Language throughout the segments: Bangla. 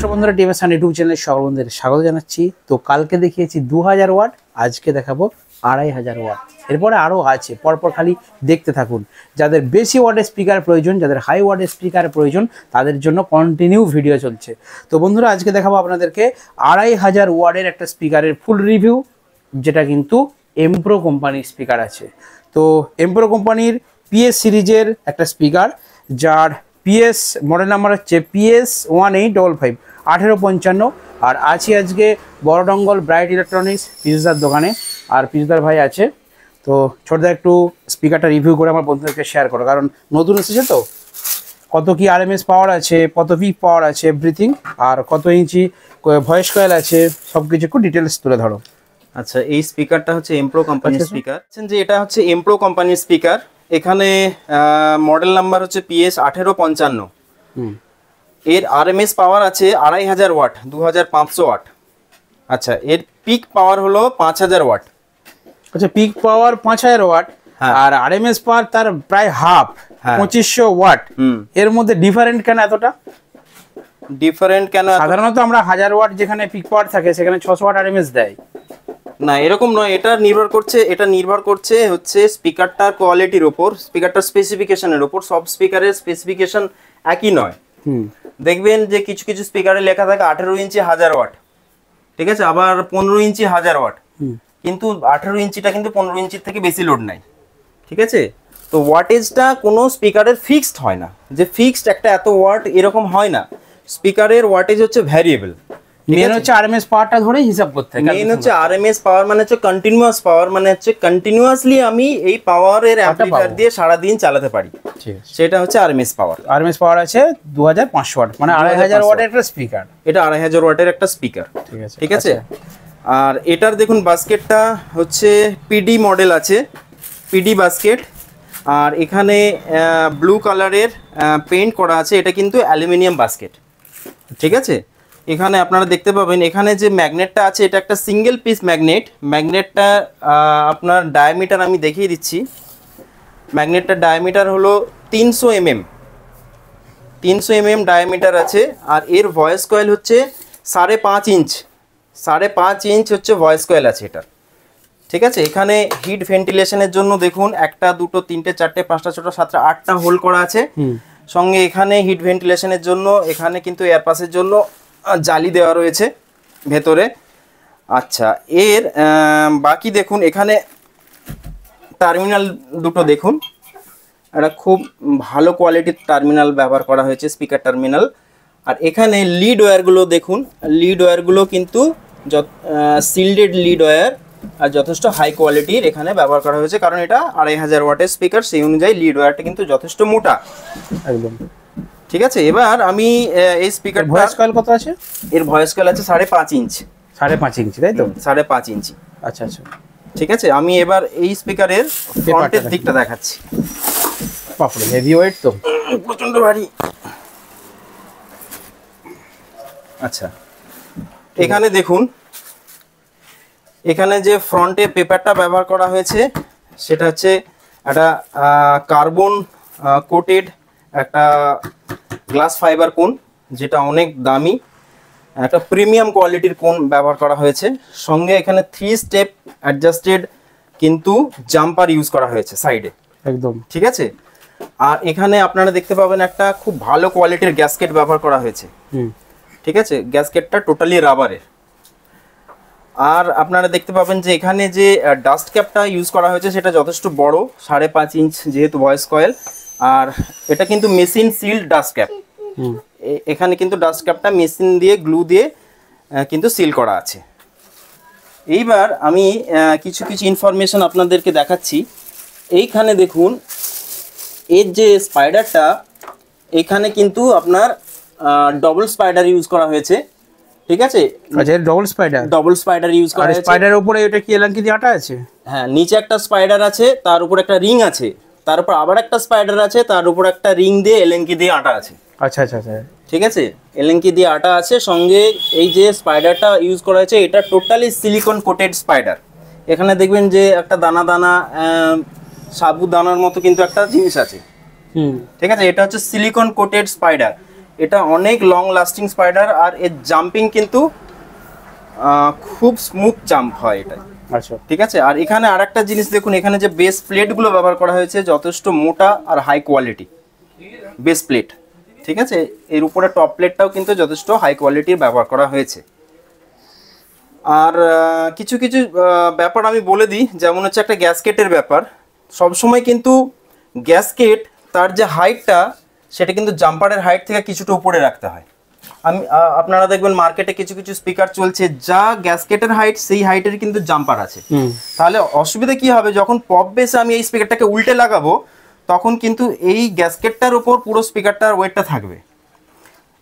নমস্কার বন্ধুরা ডিএমএস ইউটিউব চ্যানেলে সকল বন্ধুদের স্বাগত জানাচ্ছি তো কালকে দেখিয়েছি দু হাজার ওয়াট আজকে দেখাবো আড়াই হাজার ওয়াট এরপরে আরও আছে পরপর খালি দেখতে থাকুন যাদের বেশি ওয়ার্ডের স্পিকার প্রয়োজন যাদের হাই ওয়ার্ডের স্পিকার প্রয়োজন তাদের জন্য কন্টিনিউ ভিডিও চলছে তো বন্ধুরা আজকে দেখাবো আপনাদেরকে আড়াই হাজার ওয়ার্ডের একটা স্পিকারের ফুল রিভিউ যেটা কিন্তু এমপ্রো কোম্পানির স্পিকার আছে তো এমপ্রো কোম্পানির পিএস সিরিজের একটা স্পিকার যার পিএস মডেল নাম্বার হচ্ছে PS one eight double five আঠেরো পঞ্চান্ন আর আছি আজকে বড়ডঙ্গল ব্রাইট ইলেকট্রনিক্স পিজুদার দোকানে আর পিজুদার ভাই আছে তো ছোটদা একটু স্পিকারটা রিভিউ করে আমার বন্ধুদেরকে শেয়ার করো কারণ নতুন এসেছে তো কত কি আরএমএস পাওয়ার আছে কত পিক পাওয়ার আছে এভরিথিং আর কত ইঞ্চি ভয়েস কয়েল আছে সব কিছু একটু ডিটেলস তুলে ধরো আচ্ছা এই স্পিকারটা হচ্ছে এমপ্রো কোম্পানির স্পিকার যে এটা হচ্ছে এমপ্রো কোম্পানির স্পিকার এখানে মডেল নাম্বার হচ্ছে পিএস আঠেরো পঞ্চান্ন এর আরএমএস পাওয়ার আছে আড়াই হাজার ওয়াট দু হাজার পাঁচশো ওয়াট আচ্ছা এর পিক পাওয়ার হলো পাঁচ হাজার ওয়াট আচ্ছা পিক পাওয়ার পাঁচ হাজার ওয়াট হ্যাঁ। আর আরএমএস পাওয়ার তার প্রায় হাফ হ্যাঁ। পঁচিশশো ওয়াট এর মধ্যে ডিফারেন্ট কেন এতটা ডিফারেন্ট কেন সাধারণত আমরা হাজার ওয়াট যেখানে পিক পাওয়ার থাকে সেখানে ছশো ওয়াট আরএমএস দেয় না এরকম নয় এটা নির্ভর করছে এটা নির্ভর করছে হচ্ছে স্পিকারটার কোয়ালিটির ওপর স্পিকারটার স্পেসিফিকেশনের ওপর সব স্পিকারের স্পেসিফিকেশন একই নয় দেখবেন যে কিছু কিছু স্পিকারে লেখা থাকে আঠেরো ইঞ্চি হাজার ওয়াট ঠিক আছে আবার পনেরো ইঞ্চি হাজার ওয়াট কিন্তু আঠেরো ইঞ্চিটা কিন্তু পনেরো ইঞ্চির থেকে বেশি লোড নাই ঠিক আছে তো ওয়াটেজটা কোনো স্পিকারের ফিক্সড হয় না যে ফিক্সড একটা এত ওয়াট এরকম হয় না স্পিকারের ওয়াটেজ হচ্ছে ভ্যারিয়েবল মেন হচ্ছে আরএমএস পাওয়ারটা ধরে হিসাব করতে হবে মেন হচ্ছে আরএমএস পাওয়ার মানে হচ্ছে কন্টিনিউয়াস পাওয়ার মানে হচ্ছে কন্টিনিউয়াসলি আমি এই পাওয়ারের অ্যাম্পলিফায়ার দিয়ে সারা দিন চালাতে পারি সেটা হচ্ছে আরএমএস পাওয়ার আরএমএস পাওয়ার আছে 2500 ওয়াট মানে 2500 ওয়াটের একটা স্পিকার এটা 2500 ওয়াটের একটা স্পিকার ঠিক আছে ঠিক আছে আচ্ছা। আর এটার দেখুন বাস্কেটটা হচ্ছে পিডি মডেল আছে পিডি বাস্কেট আর এখানে ব্লু কালারের পেইন্ট করা আছে এটা কিন্তু অ্যালুমিনিয়াম বাস্কেট ঠিক আছে এখানে আপনারা দেখতে পাবেন এখানে যে ম্যাগনেটটা আছে এটা একটা সিঙ্গেল পিস ম্যাগনেট ম্যাগনেটটা আপনার ডায়ামিটার আমি দেখিয়ে দিচ্ছি ম্যাগনেটটার ডায়ামিটার হলো তিনশো এমএম তিনশো এমএম ডায়ামিটার আছে আর এর ভয়েস কয়েল হচ্ছে সাড়ে পাঁচ ইঞ্চ সাড়ে পাঁচ ইঞ্চ হচ্ছে ভয়েস কয়েল আছে এটার ঠিক আছে এখানে হিট ভেন্টিলেশনের জন্য দেখুন একটা দুটো তিনটে চারটে পাঁচটা ছটা সাতটা আটটা হোল করা আছে সঙ্গে এখানে হিট ভেন্টিলেশনের জন্য এখানে কিন্তু এয়ারপাসের জন্য জালি দেওয়া রয়েছে ভেতরে আচ্ছা এর বাকি দেখুন এখানে টার্মিনাল দুটো দেখুন এটা খুব ভালো কোয়ালিটির টার্মিনাল ব্যবহার করা হয়েছে স্পিকার টার্মিনাল আর এখানে লিড ওয়্যারগুলো দেখুন লিড ওয়্যারগুলো কিন্তু সিল্ডেড লিড ওয়্যার আর যথেষ্ট হাই কোয়ালিটির এখানে ব্যবহার করা হয়েছে কারণ এটা আড়াই হাজার ওয়াটের স্পিকার সেই অনুযায়ী লিড ওয়্যারটা কিন্তু যথেষ্ট মোটা একদম ঠিক আছে এবার আমি এই স্পিকার ভয়েস কয়েল কত আছে এর ভয়েস কয়েল আছে সাড়ে পাঁচ ইঞ্চি সাড়ে পাঁচ ইঞ্চি তাই তো সাড়ে পাঁচ ইঞ্চি আচ্ছা আচ্ছা ঠিক আছে আমি এবার এই স্পিকারের ফ্রন্টের দিকটা দেখাচ্ছি পাপড়ে হেভি ওয়েট তো প্রচন্ড ভারী আচ্ছা এখানে দেখুন এখানে যে ফ্রন্টে পেপারটা ব্যবহার করা হয়েছে সেটা হচ্ছে একটা কার্বন কোটেড একটা গ্লাস ফাইবার কোন যেটা অনেক দামি একটা প্রিমিয়াম কোয়ালিটির কোন ব্যবহার করা হয়েছে সঙ্গে এখানে থ্রি স্টেপ অ্যাডজাস্টেড কিন্তু জাম্পার ইউজ করা হয়েছে সাইডে একদম ঠিক আছে আর এখানে আপনারা দেখতে পাবেন একটা খুব ভালো কোয়ালিটির গ্যাসকেট ব্যবহার করা হয়েছে ঠিক আছে গ্যাসকেটটা টোটালি রাবারের আর আপনারা দেখতে পাবেন যে এখানে যে ডাস্ট ক্যাপটা ইউজ করা হয়েছে সেটা যথেষ্ট বড় সাড়ে পাঁচ ইঞ্চ যেহেতু ভয়েস কয়েল আর এটা কিন্তু মেশিন সিল ডাস্ট ক্যাপ এখানে কিন্তু ডাস্ট ক্যাপটা মেশিন দিয়ে গ্লু দিয়ে কিন্তু সিল করা আছে এইবার আমি কিছু কিছু ইনফরমেশন আপনাদেরকে দেখাচ্ছি এইখানে দেখুন এর যে স্পাইডারটা এখানে কিন্তু আপনার ডবল স্পাইডার ইউজ করা হয়েছে ঠিক আছে আচ্ছা double spider double spider use করা হয়েছে স্পাইডার উপরে এটা কি এলাঙ্কি দিয়ে আটা আছে হ্যাঁ নিচে একটা স্পাইডার আছে তার উপর একটা রিং আছে তারপর আবার একটা স্পাইডার আছে তার উপর একটা রিং দিয়ে এলেঙ্কি দিয়ে আটা আছে আচ্ছা আচ্ছা আচ্ছা ঠিক আছে এলেঙ্কি দিয়ে আটা আছে সঙ্গে এই যে স্পাইডারটা ইউজ করা হয়েছে এটা টোটালি সিলিকন কোটেড স্পাইডার এখানে দেখবেন যে একটা দানা দানা সাবু দানার মতো কিন্তু একটা জিনিস আছে ঠিক আছে এটা হচ্ছে সিলিকন কোটেড স্পাইডার এটা অনেক লং লাস্টিং স্পাইডার আর এর জাম্পিং কিন্তু খুব স্মুথ জাম্প হয় এটা আচ্ছা ঠিক আছে আর এখানে আর একটা জিনিস দেখুন এখানে যে বেস প্লেটগুলো ব্যবহার করা হয়েছে যথেষ্ট মোটা আর হাই কোয়ালিটি বেস প্লেট ঠিক আছে এর উপরে টপ প্লেটটাও কিন্তু যথেষ্ট হাই কোয়ালিটির ব্যবহার করা হয়েছে আর কিছু কিছু ব্যাপার আমি বলে দিই যেমন হচ্ছে একটা গ্যাসকেটের ব্যাপার সবসময় কিন্তু গ্যাসকেট তার যে হাইটটা সেটা কিন্তু জাম্পারের হাইট থেকে কিছুটা উপরে রাখতে হয় আমি আপনারা দেখবেন মার্কেটে কিছু কিছু স্পিকার চলছে যা গ্যাসকেটের হাইট সেই হাইটের কিন্তু জাম্পার আছে তাহলে অসুবিধা কি হবে যখন পপ বেসে আমি এই স্পিকারটাকে উল্টে লাগাবো তখন কিন্তু এই গ্যাসকেটটার উপর পুরো স্পিকারটার ওয়েটটা থাকবে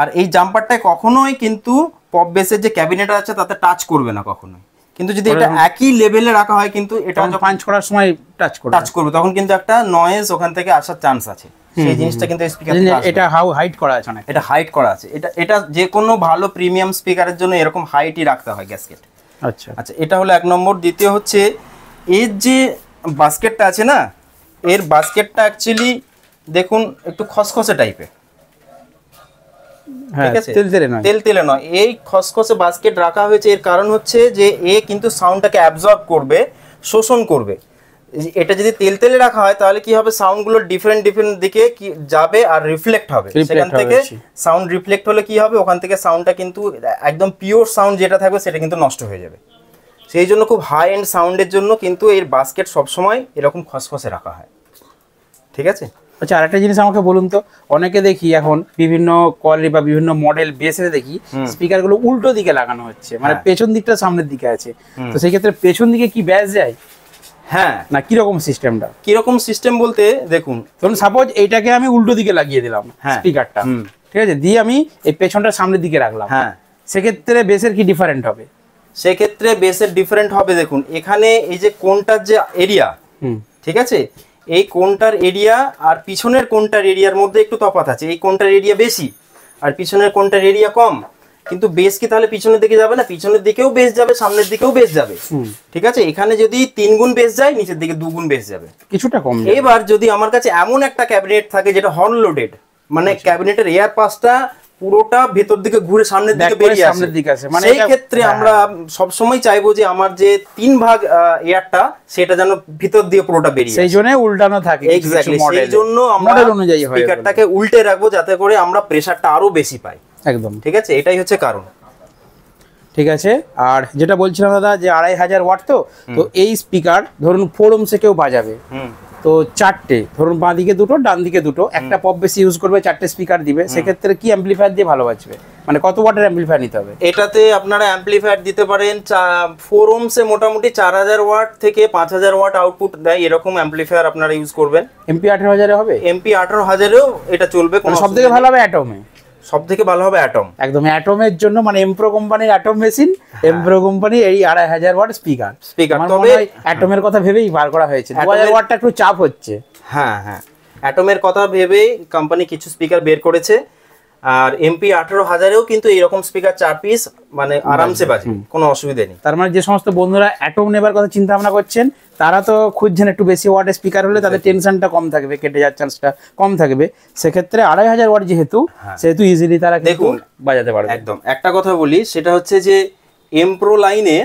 আর এই জাম্পারটায় কখনোই কিন্তু পপ বেসের যে ক্যাবিনেট আছে তাতে টাচ করবে না কখনোই কিন্তু যদি এটা একই লেভেলে রাখা হয় কিন্তু এটা পাঞ্চ করার সময় টাচ করবে টাচ করবে তখন কিন্তু একটা নয়েজ ওখান থেকে আসার চান্স আছে সেই জিনিসটা কিন্তু স্পিকার এটা হাউ হাইট করা আছে না এটা হাইট করা আছে এটা এটা যে কোনো ভালো প্রিমিয়াম স্পিকারের জন্য এরকম হাইটই রাখতে হয় গ্যাসকেট আচ্ছা আচ্ছা এটা হলো এক নম্বর দ্বিতীয় হচ্ছে এর যে বাস্কেটটা আছে না এর বাস্কেটটা অ্যাকচুয়ালি দেখুন একটু খসখসে টাইপের ঠিক হ্যাঁ, আছে নয় এই খসখসে বাস্কেট রাখা হয়েছে এর কারণ হচ্ছে যে এ কিন্তু সাউন্ডটাকে অ্যাবজর্ব করবে শোষণ করবে এটা যদি তেল তেলে রাখা হয় তাহলে কি হবে সাউন্ডগুলো ডিফারেন্ট ডিফারেন্ট দিকে কি যাবে আর রিফ্লেক্ট হবে সেখান থেকে সাউন্ড রিফ্লেক্ট হলে কি হবে ওখান থেকে সাউন্ডটা কিন্তু একদম পিওর সাউন্ড যেটা থাকবে সেটা কিন্তু নষ্ট হয়ে যাবে সেই জন্য খুব হাই এন্ড সাউন্ডের জন্য কিন্তু এর বাস্কেট সবসময় এরকম খসখসে রাখা হয় ঠিক আছে আচ্ছা আরেকটা জিনিস আমাকে বলুন তো অনেকে দেখি এখন বিভিন্ন কোয়ালিটি বা বিভিন্ন মডেল বেসে দেখি স্পিকার গুলো উল্টো দিকে লাগানো হচ্ছে মানে হ্যাঁ। পেছন দিকটা সামনের দিকে আছে তো সেই ক্ষেত্রে পেছন দিকে কি ব্যাস যায় হ্যাঁ না কিরকম সিস্টেমটা কিরকম সিস্টেম বলতে দেখুন ধরুন সাপোজ এইটাকে আমি উল্টো দিকে লাগিয়ে দিলাম স্পিকারটা হ্যাঁ। ঠিক আছে দিয়ে আমি এই পেছনটা সামনের দিকে রাখলাম হ্যাঁ সেক্ষেত্রে বেসের কি ডিফারেন্ট হবে সেক্ষেত্রে বেসের ডিফারেন্ট হবে দেখুন এখানে এই যে কোনটার যে এরিয়া ঠিক আছে এই কোনটার এরিয়া আর পিছনের কোনটার এরিয়ার মধ্যে একটু তফাত আছে এই কোনটার এরিয়া বেশি আর পিছনের কোনটার এরিয়া কম কিন্তু বেস কি তাহলে পিছনের দিকে যাবে না পিছনের দিকেও বেশ যাবে সামনের দিকেও বেশ যাবে ঠিক আছে এখানে যদি তিন গুণ বেশ যায় নিচের দিকে দুগুণ বেশ যাবে কিছুটা কম এবার যদি আমার কাছে এমন একটা ক্যাবিনেট থাকে যেটা হর্ন লোডেড মানে ক্যাবিনেটের এয়ার পাসটা পুরোটা ভেতর দিকে ঘুরে সামনের দিকে বেরিয়ে সামনের দিকে আসে মানে সেই ক্ষেত্রে হ্যাঁ। আমরা সব সময় চাইবো যে আমার যে তিন ভাগ এয়ারটা সেটা যেন ভিতর দিয়ে পুরোটা বেরিয়ে সেই জন্য উল্টানো থাকে এক্স্যাক্টলি সেই জন্য আমরা অনুযায়ী স্পিকারটাকে উল্টে রাখবো যাতে করে আমরা প্রেসারটা আরো বেশি পাই একদম ঠিক আছে এটাই হচ্ছে কারণ ঠিক আছে আর যেটা বলছিলাম দাদা যে আড়াই হাজার ওয়াট তো তো এই স্পিকার ধরুন ফোরম সে কেউ বাজাবে হুম তো চারটে ধরুন বাঁ দিকে দুটো ডান দিকে দুটো একটা পপ বেশি ইউজ করবে চারটে স্পিকার দিবে সেক্ষেত্রে কি অ্যাম্পলিফায়ার দিয়ে ভালো বাঁচবে মানে কত ওয়াটের অ্যাম্পলিফায়ার নিতে হবে এটাতে আপনারা অ্যাম্পলিফায়ার দিতে পারেন ফোর ওমসে মোটামুটি চার হাজার ওয়াট থেকে পাঁচ হাজার ওয়াট আউটপুট দেয় এরকম অ্যাম্পলিফায়ার আপনারা ইউজ করবেন এমপি আঠেরো হাজারে হবে এমপি আঠেরো হাজারেও এটা চলবে মানে সব থেকে ভালো হবে অ্যাটমে সব থেকে ভালো হবে অ্যাটম একদম অ্যাটমের জন্য মানে এমপ্রো কোম্পানির অ্যাটম মেশিন এমপ্রো কোম্পানি এই আড়াই হাজার ওয়াট স্পিকার স্পিকার তবে অ্যাটমের কথা ভেবেই বার করা হয়েছে দু হাজার ওয়াটটা একটু চাপ হচ্ছে হ্যাঁ হ্যাঁ অ্যাটমের কথা ভেবেই কোম্পানি কিছু স্পিকার বের করেছে আর এমপি আঠারো হাজারেও কিন্তু এইরকম স্পিকার চার পিস মানে আরামসে বাজে কোনো অসুবিধে নেই তার মানে যে সমস্ত বন্ধুরা অ্যাটম নেবার কথা চিন্তা ভাবনা করছেন তারা তো খুঁজছেন একটু বেশি ওয়াটের স্পিকার হলে তাদের টেনশনটা কম থাকবে কেটে যাওয়ার চান্সটা কম থাকবে সেক্ষেত্রে আড়াই হাজার ওয়াট যেহেতু হ্যাঁ। সেহেতু ইজিলি তারা দেখুন বাজাতে পারবে একদম একটা কথা বলি সেটা হচ্ছে যে এমপ্রো লাইনে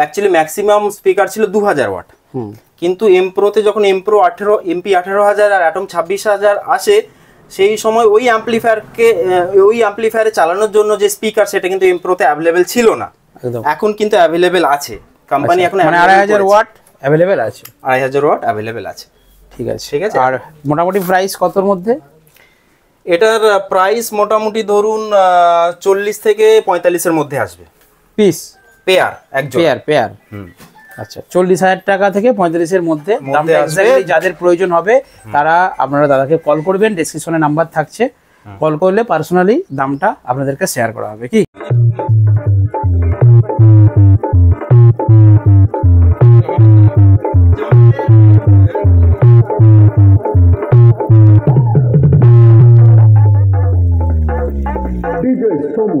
অ্যাকচুয়ালি ম্যাক্সিমাম স্পিকার ছিল দু হাজার ওয়াট কিন্তু এমপ্রোতে যখন এমপ্রো আঠেরো এমপি আঠেরো হাজার আর অ্যাটম ছাব্বিশ হাজার আসে সেই সময় ওই অ্যাম্পলিফায়ারকে ওই অ্যাম্পলিফায়ারে চালানোর জন্য যে স্পিকার সেটা কিন্তু ইমপ্রোতে অ্যাভেলেবেল ছিল না এখন কিন্তু অ্যাভেলেবেল আছে কোম্পানি আচ্ছা। এখন মানে আড়াই হাজার ওয়াট অ্যাভেলেবেল আছে আড়াই হাজার ওয়াট অ্যাভেলেবেল আছে ঠিক আছে ঠিক আছে আর মোটামুটি প্রাইস কতর মধ্যে এটার প্রাইস মোটামুটি ধরুন চল্লিশ থেকে পঁয়তাল্লিশের মধ্যে আসবে পিস পেয়ার একজন পেয়ার পেয়ার হুম আচ্ছা চল্লিশ হাজার টাকা থেকে পঁয়তাল্লিশের মধ্যে যাদের প্রয়োজন হবে তারা আপনারা দাদাকে কল করবেন ডিসক্রিপশনে নাম্বার থাকছে কল করলে পার্সোনালি দামটা আপনাদেরকে শেয়ার করা হবে কি DJ Somo